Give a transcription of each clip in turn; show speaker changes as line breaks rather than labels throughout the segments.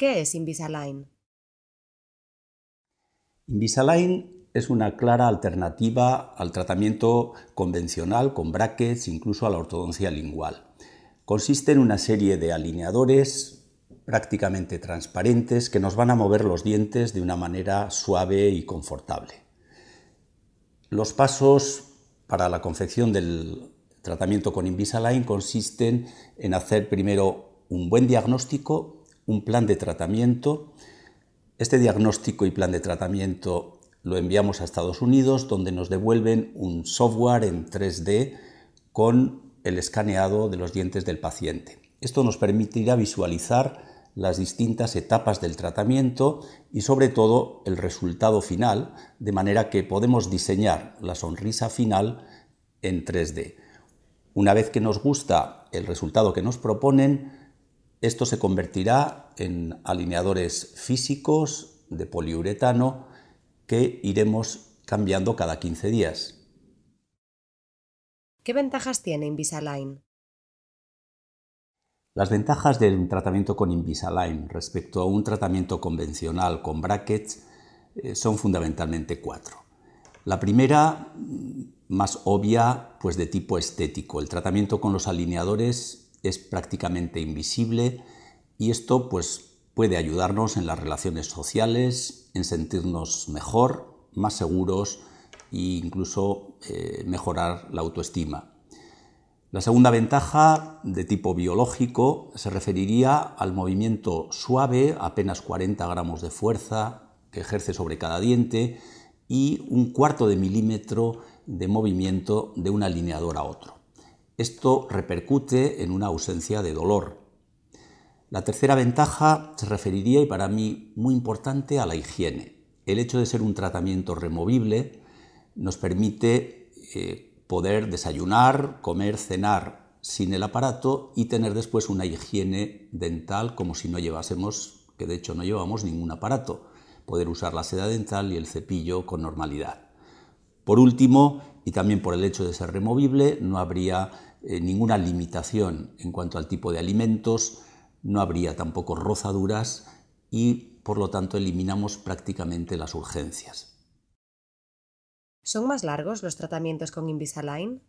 ¿Qué es Invisalign?
Invisalign es una clara alternativa al tratamiento convencional con brackets, incluso a la ortodoncia lingual. Consiste en una serie de alineadores prácticamente transparentes que nos van a mover los dientes de una manera suave y confortable. Los pasos para la confección del tratamiento con Invisalign consisten en hacer primero un buen diagnóstico un plan de tratamiento. Este diagnóstico y plan de tratamiento lo enviamos a Estados Unidos, donde nos devuelven un software en 3D con el escaneado de los dientes del paciente. Esto nos permitirá visualizar las distintas etapas del tratamiento y sobre todo el resultado final, de manera que podemos diseñar la sonrisa final en 3D. Una vez que nos gusta el resultado que nos proponen, esto se convertirá en alineadores físicos de poliuretano que iremos cambiando cada 15 días.
¿Qué ventajas tiene Invisalign?
Las ventajas del tratamiento con Invisalign respecto a un tratamiento convencional con brackets eh, son fundamentalmente cuatro. La primera, mm, más obvia, pues de tipo estético. El tratamiento con los alineadores es prácticamente invisible y esto pues puede ayudarnos en las relaciones sociales, en sentirnos mejor, más seguros e incluso eh, mejorar la autoestima. La segunda ventaja de tipo biológico se referiría al movimiento suave, apenas 40 gramos de fuerza que ejerce sobre cada diente y un cuarto de milímetro de movimiento de un alineador a otro. Esto repercute en una ausencia de dolor. La tercera ventaja se referiría, y para mí muy importante, a la higiene. El hecho de ser un tratamiento removible nos permite eh, poder desayunar, comer, cenar sin el aparato y tener después una higiene dental como si no llevásemos, que de hecho no llevamos ningún aparato, poder usar la seda dental y el cepillo con normalidad. Por último, y también por el hecho de ser removible, no habría eh, ninguna limitación en cuanto al tipo de alimentos, no habría tampoco rozaduras y por lo tanto eliminamos prácticamente las urgencias.
¿Son más largos los tratamientos con Invisalign?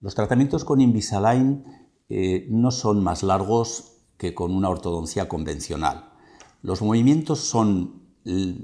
Los tratamientos con Invisalign eh, no son más largos que con una ortodoncia convencional. Los movimientos son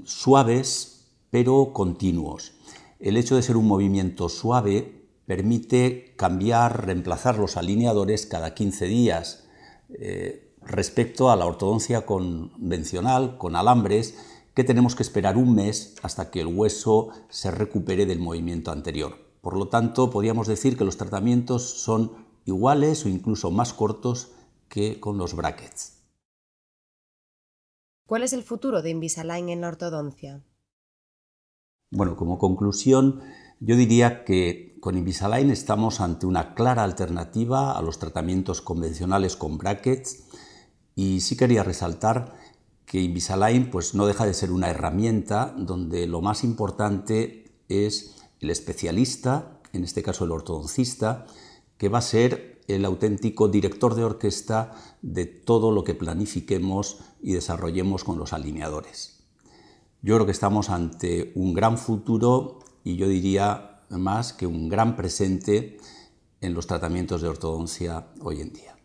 suaves pero continuos. El hecho de ser un movimiento suave permite cambiar, reemplazar los alineadores cada 15 días. Eh, respecto a la ortodoncia convencional, con alambres, que tenemos que esperar un mes hasta que el hueso se recupere del movimiento anterior. Por lo tanto, podríamos decir que los tratamientos son iguales o incluso más cortos que con los brackets.
¿Cuál es el futuro de Invisalign en la ortodoncia?
Bueno, como conclusión, yo diría que con Invisalign estamos ante una clara alternativa a los tratamientos convencionales con brackets y sí quería resaltar que Invisalign pues, no deja de ser una herramienta donde lo más importante es el especialista, en este caso el ortodoncista, que va a ser el auténtico director de orquesta de todo lo que planifiquemos y desarrollemos con los alineadores. Yo creo que estamos ante un gran futuro y yo diría más que un gran presente en los tratamientos de ortodoncia hoy en día.